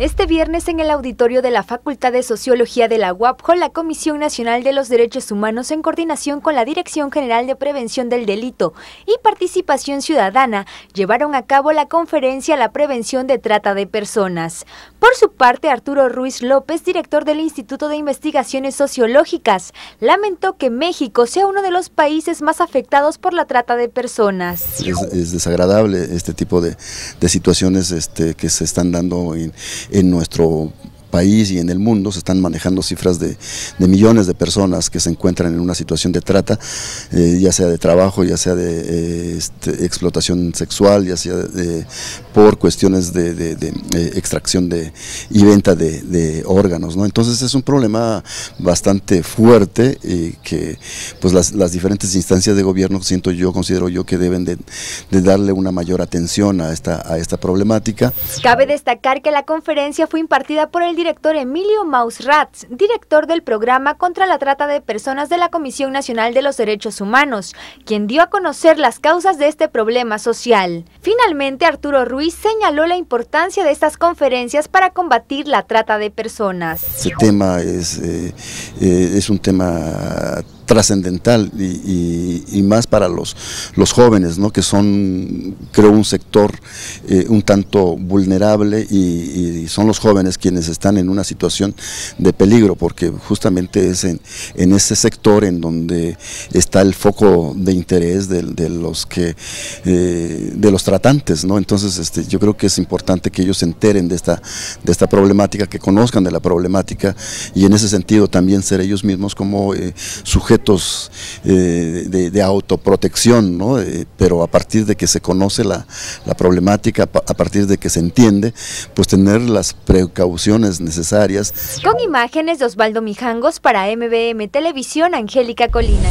Este viernes en el auditorio de la Facultad de Sociología de la UAPJO, la Comisión Nacional de los Derechos Humanos en coordinación con la Dirección General de Prevención del Delito y Participación Ciudadana llevaron a cabo la conferencia La Prevención de Trata de Personas. Por su parte, Arturo Ruiz López, director del Instituto de Investigaciones Sociológicas, lamentó que México sea uno de los países más afectados por la trata de personas. Es, desagradable este tipo de, situaciones este, que se están dando en, en nuestro país y en el mundo se están manejando cifras de, millones de personas que se encuentran en una situación de trata, eh, ya sea de trabajo, ya sea de eh, este, explotación sexual, ya sea de, por cuestiones de, eh, extracción de, y venta de, órganos. Entonces es un problema bastante fuerte y que pues las, diferentes instancias de gobierno siento yo, considero yo que deben de, darle una mayor atención a esta, a esta problemática. Cabe destacar que la conferencia fue impartida por el director Emilio Mausratz, director del programa contra la trata de personas de la Comisión Nacional de los Derechos Humanos, quien dio a conocer las causas de este problema social. Finalmente, Arturo Ruiz señaló la importancia de estas conferencias para combatir la trata de personas. Este tema es, eh, eh, es un tema trascendental y, más para los, los jóvenes, ¿no? que son, creo, un sector eh, un tanto vulnerable y, son los jóvenes quienes están en una situación de peligro, porque justamente es en, ese sector en donde está el foco de interés de, los que eh, de los tratantes, ¿no? Entonces este, yo creo que es importante que ellos se enteren de esta, de esta problemática, que conozcan de la problemática y en ese sentido también ser ellos mismos como eh, sujetos eh, de, autoprotección, eh, pero a partir de que se conoce la, la, problemática, a partir de que se entiende, pues tener las precauciones necesarias. Con imágenes de Osvaldo Mijangos para MBM Televisión, Angélica Colina.